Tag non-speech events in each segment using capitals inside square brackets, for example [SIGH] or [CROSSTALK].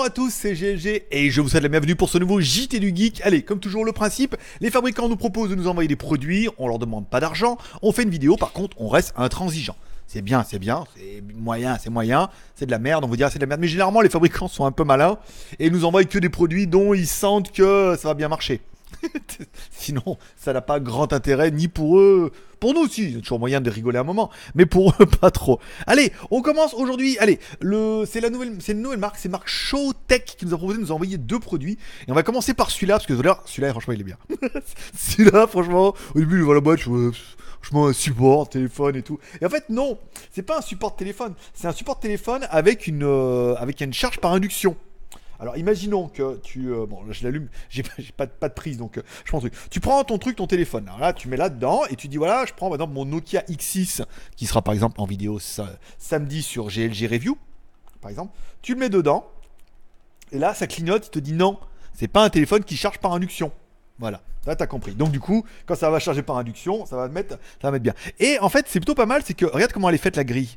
Bonjour à tous, c'est GLG et je vous souhaite la bienvenue pour ce nouveau JT du Geek. Allez, comme toujours le principe, les fabricants nous proposent de nous envoyer des produits, on leur demande pas d'argent, on fait une vidéo, par contre on reste intransigeant c'est bien, c'est bien, c'est moyen, c'est moyen, c'est de la merde, on vous dira c'est de la merde. Mais généralement, les fabricants sont un peu malins et nous envoient que des produits dont ils sentent que ça va bien marcher. [LAUGHS] Sinon, ça n'a pas grand intérêt ni pour eux. Pour nous, aussi, il y a toujours moyen de rigoler un moment, mais pour eux, [LAUGHS] pas trop. Allez, on commence aujourd'hui. Allez, le, c'est la nouvelle, c'est une nouvelle marque, c'est marque Showtech qui nous a proposé, de nous envoyer deux produits. Et on va commencer par celui-là, parce que celui-là, franchement, il est bien. [LAUGHS] celui-là, franchement, au début, je vois la boîte, je franchement, un support téléphone et tout. Et en fait, non, c'est pas un support téléphone, c'est un support téléphone avec une, euh, avec une charge par induction. Alors imaginons que tu... Euh, bon, bon, je l'allume, [LAUGHS] j'ai pas, pas, de prise, donc euh, je prends que Tu prends ton truc, ton téléphone, là, tu mets là-dedans, et tu dis, voilà, je prends par exemple mon Nokia X6, qui sera par exemple en vidéo samedi sur GLG Review, par exemple. Tu le mets dedans, et là, ça clignote, il te dit non, c'est pas un téléphone qui charge par induction. Voilà, là t'as compris. Donc du coup, quand ça va charger par induction, ça va mettre, ça va mettre bien. Et en fait, c'est plutôt pas mal, c'est que regarde comment elle est faite la grille.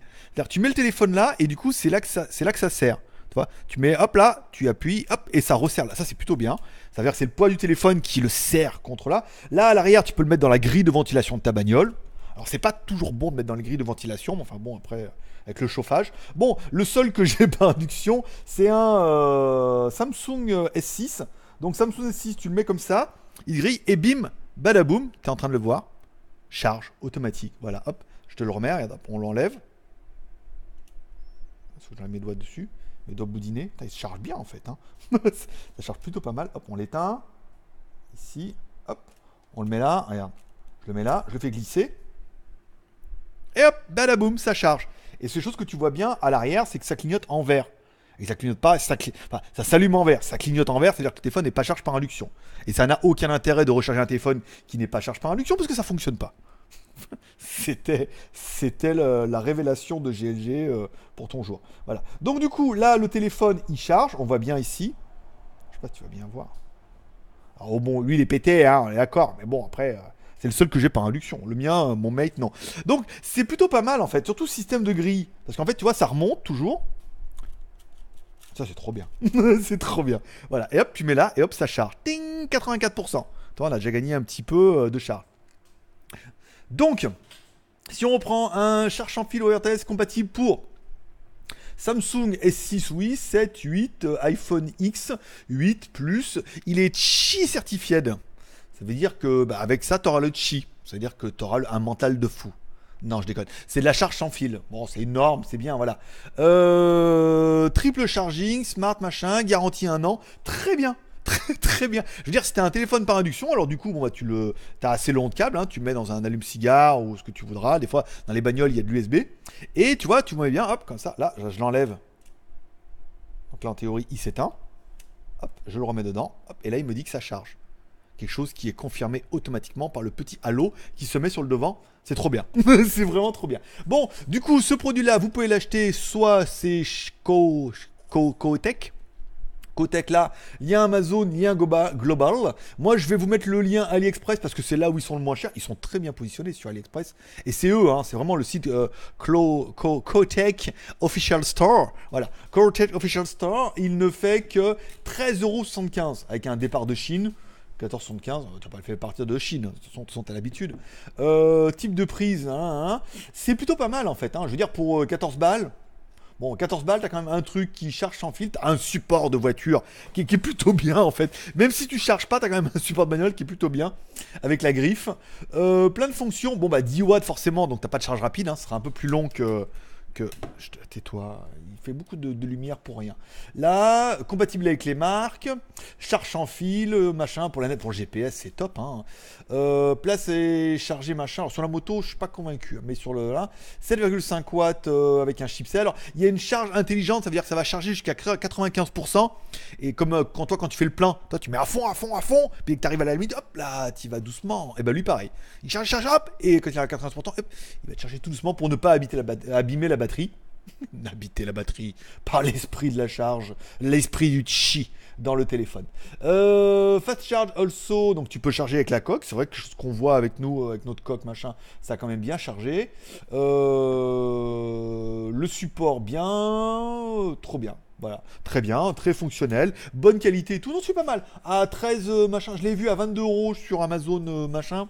tu mets le téléphone là et du coup, c'est là que c'est là que ça sert. Tu mets hop là, tu appuies, hop, et ça resserre là. Ça, c'est plutôt bien. Ça veut dire que c'est le poids du téléphone qui le serre contre là. Là, à l'arrière, tu peux le mettre dans la grille de ventilation de ta bagnole. Alors, c'est pas toujours bon de mettre dans la grille de ventilation, mais enfin bon, après, avec le chauffage. Bon, le seul que j'ai [LAUGHS] par induction, c'est un euh, Samsung euh, S6. Donc, Samsung S6, tu le mets comme ça, il grille, et bim, badaboum, tu es en train de le voir. Charge automatique. Voilà, hop, je te le remets, on l'enlève. Je que mes doigts dessus. Mais doit boudiner. il se charge bien en fait. Hein. [LAUGHS] ça charge plutôt pas mal. Hop, on l'éteint. Ici, hop, on le met là. Regarde, je le mets là, je le fais glisser. Et hop, boum, ça charge. Et ce chose que tu vois bien à l'arrière, c'est que ça clignote en vert. Et ça clignote pas, ça, ça s'allume en vert, ça clignote en vert, c'est-à-dire que le téléphone n'est pas chargé par induction. Et ça n'a aucun intérêt de recharger un téléphone qui n'est pas chargé par induction parce que ça ne fonctionne pas. [LAUGHS] c'était c'était la révélation de GLG euh, pour ton jour. Voilà. Donc du coup, là, le téléphone, il charge. On voit bien ici. Je sais pas tu vas bien voir. Ah, oh bon, lui, il est pété, hein, on est d'accord. Mais bon, après... Euh, c'est le seul que j'ai par induction. Le mien, euh, mon mate, non. Donc, c'est plutôt pas mal en fait. Surtout système de grille. Parce qu'en fait, tu vois, ça remonte toujours. Ça, c'est trop bien. [LAUGHS] c'est trop bien. Voilà. Et hop, tu mets là, et hop, ça charge. Ting 84%. Toi, on a déjà gagné un petit peu de charge. Donc, si on reprend un charge en fil ORTS compatible pour Samsung S6, oui, 7, 8, euh, iPhone X, 8 Plus, il est chi certifié. Ça veut dire que bah, avec ça, tu auras le chi. Ça veut dire que tu auras un mental de fou. Non, je déconne. C'est de la charge sans fil. Bon, c'est énorme, c'est bien, voilà. Euh, triple charging, smart machin, garantie un an. Très bien. Très, bien. Je veux dire, c'était un téléphone par induction, alors du coup, bon, bah, tu le, as assez long de câble, hein, tu le mets dans un allume-cigare ou ce que tu voudras. Des fois, dans les bagnoles, il y a de l'USB. Et tu vois, tu mets bien, hop, comme ça. Là, je, l'enlève. Donc là, en théorie, il s'éteint. Hop, je le remets dedans. et là, il me dit que ça charge. Quelque chose qui est confirmé automatiquement par le petit halo qui se met sur le devant. C'est trop bien. [LAUGHS] c'est vraiment trop bien. Bon, du coup, ce produit-là, vous pouvez l'acheter soit c'est Tech Kotec là, il a Amazon, lien Global. Moi, je vais vous mettre le lien AliExpress parce que c'est là où ils sont le moins chers. Ils sont très bien positionnés sur AliExpress. Et c'est eux, hein. c'est vraiment le site euh, Official Store. Voilà, Kotec Official Store, il ne fait que 13,75€ avec un départ de Chine. 1475, tu n'as pas fait partir de Chine, de toute à l'habitude. Euh, type de prise, hein, hein, c'est plutôt pas mal en fait. Je veux dire, pour 14 euh, balles, Bon, 14 balles, t'as quand même un truc qui charge sans fil, un support de voiture qui, est plutôt bien en fait. Même si tu charges pas, t'as quand même un support de manuel qui est plutôt bien avec la griffe. Euh, plein de fonctions, bon bah 10 watts forcément, donc t'as pas de charge rapide, hein, sera un peu plus long que. que... Tais-toi, fait beaucoup de, lumière pour rien. Là, compatible avec les marques, charge en fil, euh, machin, pour la net, pour GPS, c'est top. Hein. Euh, place et chargé, machin. sur la moto, je suis pas convaincu, hein, mais sur le là, 7,5 watts euh, avec un chipset. Alors, il y a une charge intelligente, ça veut dire que ça va charger jusqu'à 95%. Et comme quand toi, quand tu fais le plein, toi, tu mets à fond, à fond, à fond, puis que tu arrives à la limite, hop, là, tu vas doucement. Et eh ben lui, pareil. Il charge, charge, hop, et quand il y à 95%, il va charger tout doucement pour ne pas habiter la abîmer la batterie. N'habitez [LAUGHS] la batterie par l'esprit de la charge, l'esprit du chi dans le téléphone. Euh, fast charge also, donc tu peux charger avec la coque. C'est vrai que ce qu'on voit avec nous, avec notre coque, machin, ça a quand même bien chargé. Euh, le support bien, trop bien. Voilà, très bien, très fonctionnel, bonne qualité tout. Non, c'est pas mal. À 13 euh, machin, je l'ai vu à 22 euros sur Amazon machin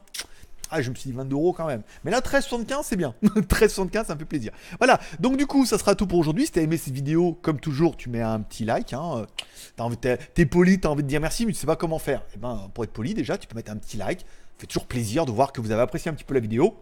ah, je me suis dit 20 euros quand même. Mais là, 13,75, c'est bien. 13,75, [LAUGHS] ça me fait plaisir. Voilà. Donc, du coup, ça sera tout pour aujourd'hui. Si t'as aimé cette vidéo, comme toujours, tu mets un petit like. Hein. Euh, t'es poli, t'as envie de dire merci, mais tu sais pas comment faire. Et eh ben, pour être poli, déjà, tu peux mettre un petit like. Ça fait toujours plaisir de voir que vous avez apprécié un petit peu la vidéo.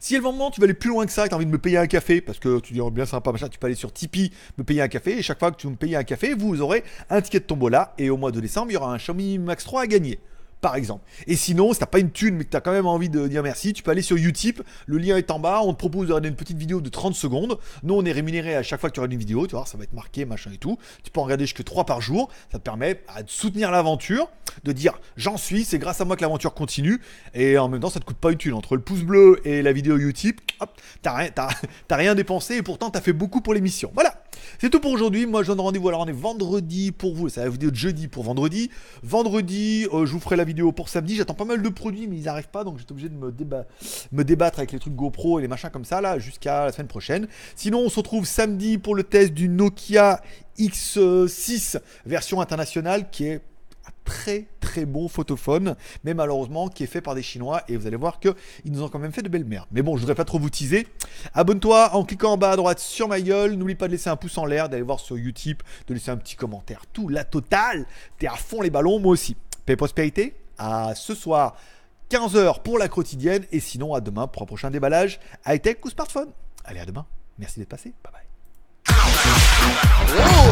Si à moment tu vas aller plus loin que ça, tu as envie de me payer un café, parce que tu dis oh, bien sympa, machin, tu peux aller sur Tipeee, me payer un café, et chaque fois que tu me payes un café, vous aurez un ticket de tombola, et au mois de décembre, il y aura un Xiaomi Max 3 à gagner par exemple. Et sinon, si t'as pas une thune, mais que t'as quand même envie de dire merci, tu peux aller sur Utip, le lien est en bas, on te propose de regarder une petite vidéo de 30 secondes. Nous, on est rémunéré à chaque fois que tu regardes une vidéo, tu vois, ça va être marqué, machin et tout. Tu peux en regarder jusque 3 par jour, ça te permet de soutenir l'aventure, de dire j'en suis, c'est grâce à moi que l'aventure continue, et en même temps, ça te coûte pas une thune. Entre le pouce bleu et la vidéo Utip, hop, t'as rien, [LAUGHS] rien dépensé, et pourtant, t'as fait beaucoup pour l'émission. Voilà! C'est tout pour aujourd'hui. Moi, je donne rendez-vous. Alors, on est vendredi pour vous. Ça va vous dire jeudi pour vendredi. Vendredi, euh, je vous ferai la vidéo pour samedi. J'attends pas mal de produits, mais ils n'arrivent pas. Donc, j'étais obligé de me, me débattre avec les trucs GoPro et les machins comme ça, là, jusqu'à la semaine prochaine. Sinon, on se retrouve samedi pour le test du Nokia X6 version internationale qui est très très bon photophone, mais malheureusement qui est fait par des Chinois. Et vous allez voir qu'ils nous ont quand même fait de belles merdes. Mais bon, je voudrais pas trop vous teaser. Abonne-toi en cliquant en bas à droite sur ma gueule. N'oublie pas de laisser un pouce en l'air, d'aller voir sur YouTube, de laisser un petit commentaire. Tout, la totale. T'es à fond les ballons, moi aussi. Paix prospérité. À ce soir. 15h pour la quotidienne et sinon à demain pour un prochain déballage high-tech ou smartphone. Allez à demain. Merci d'être passé. Bye bye.